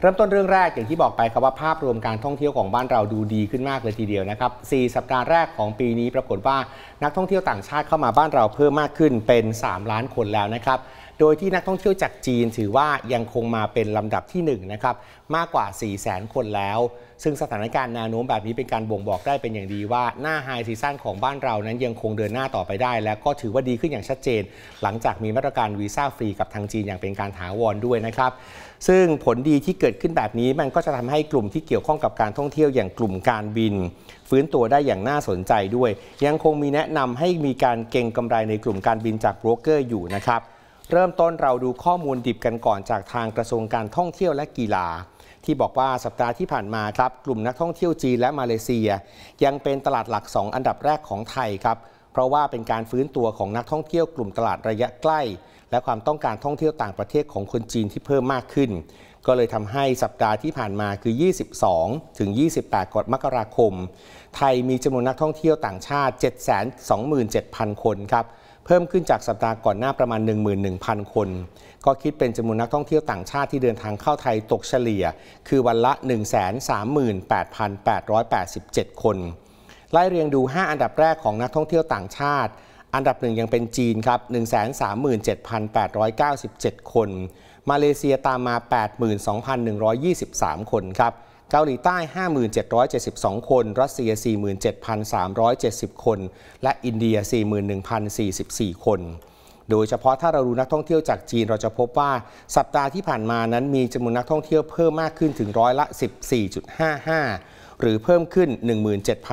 เริ่มต้นเรื่องแรกอย่างที่บอกไปครับว่าภาพรวมการท่องเที่ยวของบ้านเราดูดีขึ้นมากเลยทีเดียวนะครับ 4 สัปดาห์แรกของปีนี้ปรากฏว่านักท่องเที่ยวต่างชาติเข้ามาบ้านเราเพิ่มมากขึ้นเป็น 3 ล้านคนแล้วนะครับโดยที่นักท่องเที่ยวจากจีนถือว่ายังคงมาเป็นลำดับที่1นะครับมากกว่า 4 0 0 0 0คนแล้ว ซึ่งสถานการณ์นาโน้มแบบนี้เป็นการบ่งบอกได้เป็นอย่างดีว่า หน้าไฮซีซั่นของบ้านเรานั้นยังคงเดินหน้าต่อไปได้และก็ถือว่าดีขึ้นอย่างชัดเจน หลังจากมีมาตรการวีซ่าฟรีกับทางจีนอย่างเป็นการถาวรด้วยนะครับ ซึ่งผลดีที่เกิดขึ้นแบบนี้มันก็จะทำให้กลุ่มที่เกี่ยวข้องกับการท่องเที่ยวอย่างกลุ่มการบิน ฟื้นตัวได้อย่างน่าสนใจด้วย ยังคงมีแนะนำให้มีการเก็งกำไรในกลุ่มการบินจากโบรกเกอร์อยู่นะครับเริ่มต้นเราดูข้อมูลดิบกันก่อนจากทางกระทรวงการท่องเที่ยวและกีฬา ที่บอกว่าสัปดาห์ที่ผ่านมาครับกลุ่มนักท่องเที่ยวจีนและมาเลเซีย ยังเป็นตลาดหลัก 2 อันดับแรกของไทยครับ เพราะว่าเป็นการฟื้นตัวของนักท่องเที่ยวกลุ่มตลาดระยะใกล้ และความต้องการท่องเที่ยวต่างประเทศของคนจีนที่เพิ่มมากขึ้น ก็เลยทำให้สัปดาห์ที่ผ่านมาคือ 22 ถึง 28กรมกราคม ไทยมีจำนวนนักท่องเที่ยวต่างชาติ 727,000 คนครับเพิ่มขึ้นจากสัปดาห์ก่อนหน้าประมาณ 11,000 คน ก็คิดเป็นจำนวนนักท่องเที่ยวต่างชาติที่เดินทางเข้าไทยตกเฉลี่ย คือวันละ 138,887 คน ไล่เรียงดู 5 อันดับแรกของนักท่องเที่ยวต่างชาติ อันดับหนึ่งยังเป็นจีนครับ 137,897 คน มาเลเซียตามมา 82,123 คนครับเกาหลีใต้ 5 7 7 2 คน รัสเซีย 47,370 คน และอินเดีย41,044 คน โดยเฉพาะถ้าเราดูนักท่องเที่ยวจากจีน เราจะพบว่าสัปดาห์ที่ผ่านมานั้นมีจำนวนนักท่องเที่ยวเพิ่มมากขึ้นถึงร้อยละ 14.55 หรือเพิ่มขึ้น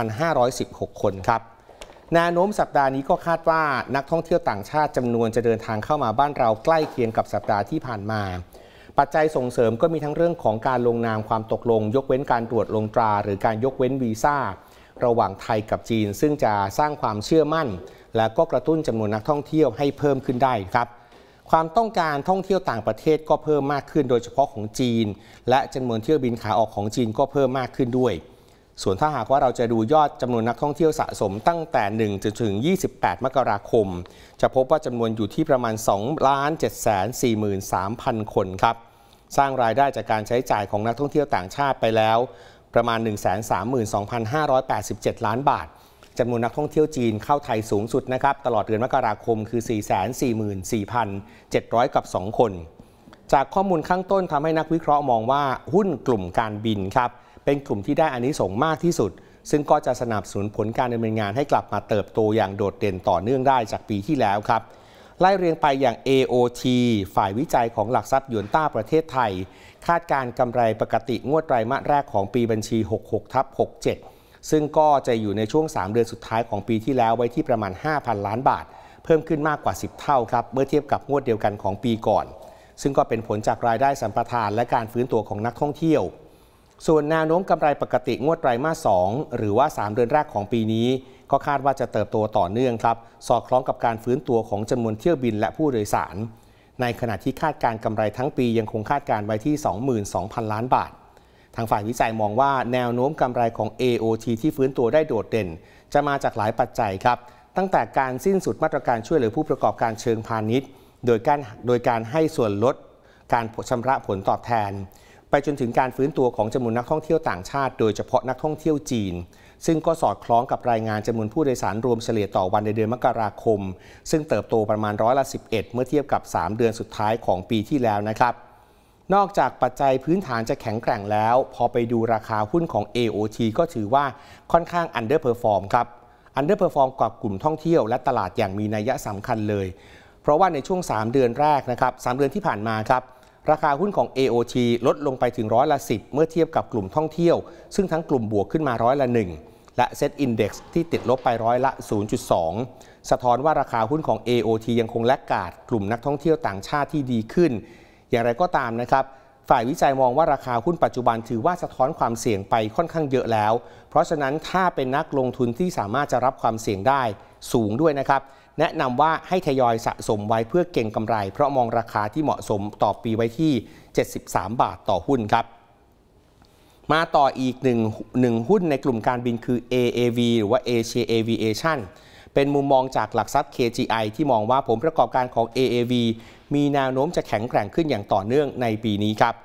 17,516 คนครับแนาโน้มสัปดาห์นี้ก็คาดว่านักท่องเที่ยวต่างชาติจำนวนจะเดินทางเข้ามาบ้านเราใกล้เคียงกับสัปดาห์ที่ผ่านมาปัจจัยส่งเสริมก็มีทั้งเรื่องของการลงนามความตกลง ยกเว้นการตรวจลงตราหรือการยกเว้นวีซ่า ระหว่างไทยกับจีน ซึ่งจะสร้างความเชื่อมั่น และก็กระตุ้นจำนวนนักท่องเที่ยวให้เพิ่มขึ้นได้ครับ ความต้องการท่องเที่ยวต่างประเทศก็เพิ่มมากขึ้นโดยเฉพาะของจีน และจำนวนเที่ยวบินขาออกของจีนก็เพิ่มมากขึ้นด้วย ส่วนถ้าหากว่าเราจะดูยอดจำนวนนักท่องเที่ยวสะสม ตั้งแต่1จนถึง 28 มกราคม จะพบว่าจำนวนอยู่ที่ประมาณ2ล้าน7 4 3 0 0 0 คนครับสร้างรายได้จากการใช้จ่ายของนักท่องเที่ยวต่างชาติไปแล้ว ประมาณ 132,587 ล้านบาทจำนวนนักท่องเที่ยวจีนเข้าไทยสูงสุดนะครับตลอดเดือนมกราคมคือ 444,700กับ2 คน จากข้อมูลข้างต้นทำให้นักวิเคราะห์มองว่าหุ้นกลุ่มการบินครับ เป็นกลุ่มที่ได้อานิสงส์มากที่สุด ซึ่งก็จะสนับสนุนผลการดำเนินงานให้กลับมาเติบโตอย่างโดดเด่นต่อเนื่องได้จากปีที่แล้วครับไล่เรียงไปอย่าง AOT ฝ่ายวิจัยของหลักทรัพย์ยวนต้าประเทศไทย คาดการกำไรปกติงวดไตรมาสแรกของปีบัญชี 66ทับ67 ซึ่งก็จะอยู่ในช่วง 3เดือนสุดท้ายของปีที่แล้วไว้ที่ประมาณ 5,000 ล้านบาท เพิ่มขึ้นมากกว่า 10 เท่าครับ เมื่อเทียบกับงวดเดียวกันของปีก่อน ซึ่งก็เป็นผลจากรายได้สัมปทานและการฟื้นตัวของนักท่องเที่ยว ส่วนแนวโน้มกำไรปกติงวดไตรมาส2หรือว่า 3เดือนแรกของปีนี้ก็คาดว่าจะเติบโตต่อเนื่องครับ สอดคล้องกับการฟื้นตัวของจำนวนเที่ยวบินและผู้โดยสาร ในขณะที่คาดการกำไรทั้งปียังคงคาดการไว้ที่ 22,000 ล้านบาท ทางฝ่ายวิจัยมองว่าแนวโน้มกำไรของ AOT ที่ฟื้นตัวได้โดดเด่น จะมาจากหลายปัจจัยครับ ตั้งแต่การสิ้นสุดมาตรการช่วยเหลือผู้ประกอบการเชิงพาณิชย์ โดยการโดยการให้ส่วนลด การชำระผลตอบแทน ไปจนถึงการฟื้นตัวของจำนวนนักท่องเที่ยวต่างชาติ โดยเฉพาะนักท่องเที่ยวจีนซึ่งก็สอดคล้องกับรายงานจำนวนผู้โดยสารรวมเฉลี่ยต่อวันในเดือนมกราคม ซึ่งเติบโตประมาณร้อยละ11 เมื่อเทียบกับ 3 เดือนสุดท้ายของปีที่แล้วนะครับ นอกจากปัจจัยพื้นฐานจะแข็งแกร่งแล้ว พอไปดูราคาหุ้นของ AOT ก็ถือว่าค่อนข้างอันเดอร์เพอร์ฟอร์มครับอันเดอร์เพอร์ฟอร์มกับกลุ่มท่องเที่ยวและตลาดอย่างมีนัยสำคัญเลย เพราะว่าในช่วง 3 เดือนแรกนะครับ3เดือนที่ผ่านมาครับราคาหุ้นของ AOT ลดลงไปถึงร้อยละ 10 เมื่อเทียบกับกลุ่มท่องเที่ยว ซึ่งทั้งกลุ่มบวกขึ้นมาร้อยละ 1 และเซ็ตอินดี x ที่ติดลบไปร้อยละ 0.2 สะท้อนว่าราคาหุ้นของ AOT ยังคงแลกขาดกลุ่มนักท่องเที่ยวต่างชาติที่ดีขึ้น อย่างไรก็ตามนะครับ ฝ่ายวิจัยมองว่าราคาหุ้นปัจจุบันถือว่าสะท้อนความเสี่ยงไปค่อนข้างเยอะแล้ว เพราะฉะนั้นถ้าเป็นนักลงทุนที่สามารถจะรับความเสี่ยงได้สูงด้วยนะครับแนะนำว่าให้ทยอยสะสมไว้เพื่อเก่งกำไรเพราะมองราคาที่เหมาะสมต่อปีไว้ที่ 73 บาทต่อหุ้นครับ มาต่ออีกหนึ่งหนึ่งหุ้นในกลุ่มการบินคือ AAV หรือว่า Asia Aviation เป็นมุมมองจากหลักทรัพย์ KGI ที่มองว่าผมประกอบการของ AAV มีแนวโน้มจะแข็งแกร่งขึ้นอย่างต่อเนื่องในปีนี้ครับ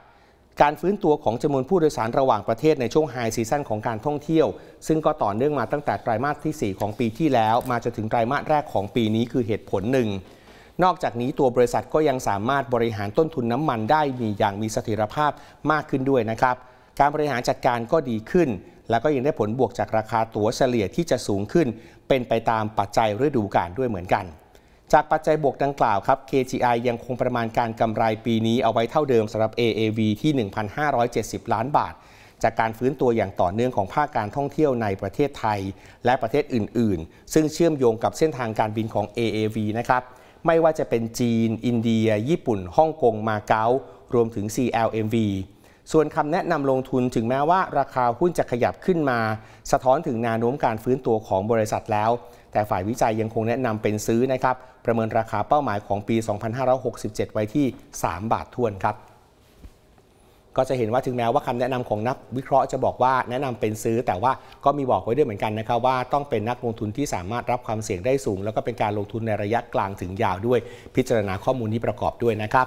การฟื้นตัวของจำนวนผู้โดยสารระหว่างประเทศในช่วงไฮซีซันของการท่องเที่ยว ซึ่งก็ต่อเนื่องมาตั้งแต่ไตรมาสที่ 4 ของปีที่แล้วมาจนถึงไตรมาสแรกของปีนี้คือเหตุผลหนึ่ง นอกจากนี้ตัวบริษัทก็ยังสามารถบริหารต้นทุนน้ำมันได้มีอย่างมีเสถียรภาพมากขึ้นด้วยนะครับ การบริหารจัดการก็ดีขึ้น แล้วก็ยังได้ผลบวกจากราคาตั๋วเฉลี่ยที่จะสูงขึ้น เป็นไปตามปัจจัยฤดูกาลด้วยเหมือนกันจากปัจจัยบวกดังกล่าวครับ KGI ยังคงประมาณการกำไรปีนี้เอาไว้เท่าเดิมสำหรับ AAV ที่ 1,570 ล้านบาท จากการฟื้นตัวอย่างต่อเนื่องของภาคการท่องเที่ยวในประเทศไทย และประเทศอื่นๆ ซึ่งเชื่อมโยงกับเส้นทางการบินของ AAV นะครับ ไม่ว่าจะเป็นจีน อินเดีย ญี่ปุ่น ฮ่องกง มาเก๊า รวมถึง CLMV ส่วนคำแนะนำลงทุนถึงแม้ว่าราคาหุ้นจะขยับขึ้นมา สะท้อนถึงแนวโน้มการฟื้นตัวของบริษัทแล้วแต่ฝ่ายวิจัยยังคงแนะนำเป็นซื้อนะครับ ประเมินราคาเป้าหมายของปี 2567 ไว้ที่ 3 บาททวนครับก็จะเห็นว่าถึงแม้ว่าคำแนะนำของนักวิเคราะห์จะบอกว่าแนะนำเป็นซื้อ แต่ว่าก็มีบอกไว้ด้วยเหมือนกันนะครับ ว่าต้องเป็นนักลงทุนที่สามารถรับความเสี่ยงได้สูง แล้วก็เป็นการลงทุนในระยะกลางถึงยาวด้วย พิจารณาข้อมูลนี้ประกอบด้วยนะครับ